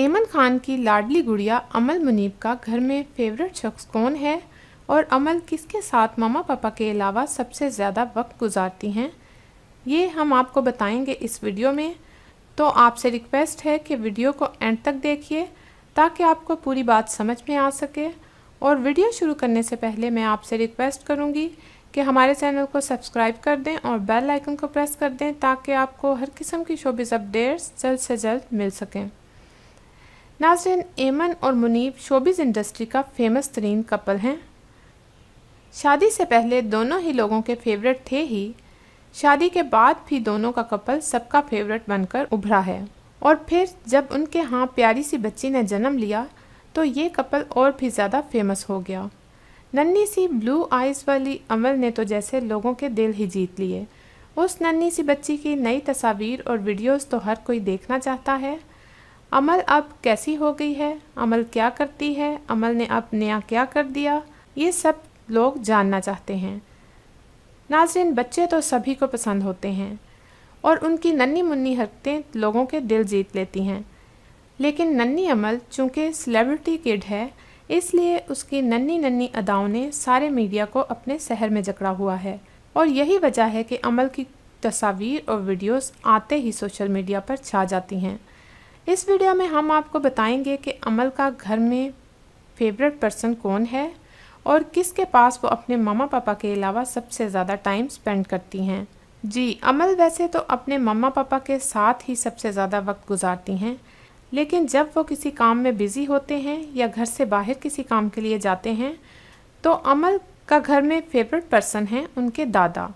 ऐमन खान की लाडली गुड़िया अमल मुनीब का घर में फेवरेट शख्स कौन है और अमल किसके साथ मामा पापा के अलावा सबसे ज़्यादा वक्त गुजारती हैं ये हम आपको बताएंगे इस वीडियो में तो आपसे रिक्वेस्ट है कि वीडियो को एंड तक देखिए ताकि आपको पूरी बात समझ में आ सके और वीडियो शुरू करने से पहले मैं आपसे रिक्वेस्ट करूँगी कि हमारे चैनल को सब्सक्राइब कर दें और बेल आइकन को प्रेस कर दें ताकि आपको हर किस्म की शोबिस अपडेट्स जल्द से जल्द मिल सकें नाजरन एमन और मुनीब शोबिस इंडस्ट्री का फेमस तरीन कपल हैं शादी से पहले दोनों ही लोगों के फेवरेट थे ही शादी के बाद भी दोनों का कपल सबका फेवरेट बनकर उभरा है और फिर जब उनके हाँ प्यारी सी बच्ची ने जन्म लिया तो ये कपल और भी ज़्यादा फेमस हो गया नन्ही सी ब्लू आइज़ वाली अमल ने तो जैसे लोगों के दिल ही जीत लिए उस नन्ही सी बच्ची की नई तस्वीर और वीडियोस तो हर कोई देखना चाहता है अमल अब कैसी हो गई है अमल क्या करती है अमल ने अब नया क्या कर दिया ये सब लोग जानना चाहते हैं नाजरीन बच्चे तो सभी को पसंद होते हैं और उनकी नन्नी मुन्नी हरकतें लोगों के दिल जीत लेती हैं लेकिन नन्नी अमल चूँकि सेलेब्रिटी किड है इसलिए उसकी नन्नी नन्नी अदाओं ने सारे मीडिया को अपने शहर में जकड़ा हुआ है और यही वजह है कि अमल की तस्वीर और वीडियोस आते ही सोशल मीडिया पर छा जाती हैं इस वीडियो में हम आपको बताएंगे कि अमल का घर में फेवरेट पर्सन कौन है और किसके पास वो अपने मामा पापा के अलावा सबसे ज़्यादा टाइम स्पेंड करती हैं जी अमल वैसे तो अपने मम्मा पापा के साथ ही सबसे ज़्यादा वक्त गुजारती हैं लेकिन जब वो किसी काम में बिज़ी होते हैं या घर से बाहर किसी काम के लिए जाते हैं तो अमल का घर में फेवरेट पर्सन हैं उनके दादा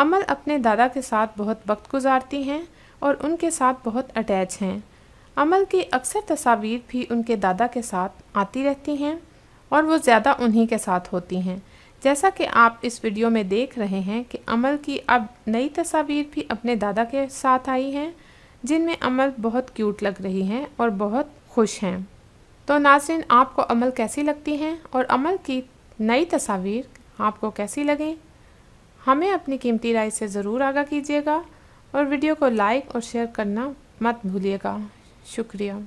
अमल अपने दादा के साथ बहुत वक्त गुजारती हैं और उनके साथ बहुत अटैच हैं अमल की अक्सर तस्वीर भी उनके दादा के साथ आती रहती हैं और वो ज़्यादा उन्हीं के साथ होती हैं जैसा कि आप इस वीडियो में देख रहे हैं कि अमल की अब नई तस्वीर भी अपने दादा के साथ आई हैं जिनमें अमल बहुत क्यूट लग रही हैं और बहुत खुश हैं तो नाजरीन आपको अमल कैसी लगती हैं और अमल की नई तस्वीर आपको कैसी लगें हमें अपनी कीमती राय से ज़रूर आगा कीजिएगा और वीडियो को लाइक और शेयर करना मत भूलिएगा शुक्रिया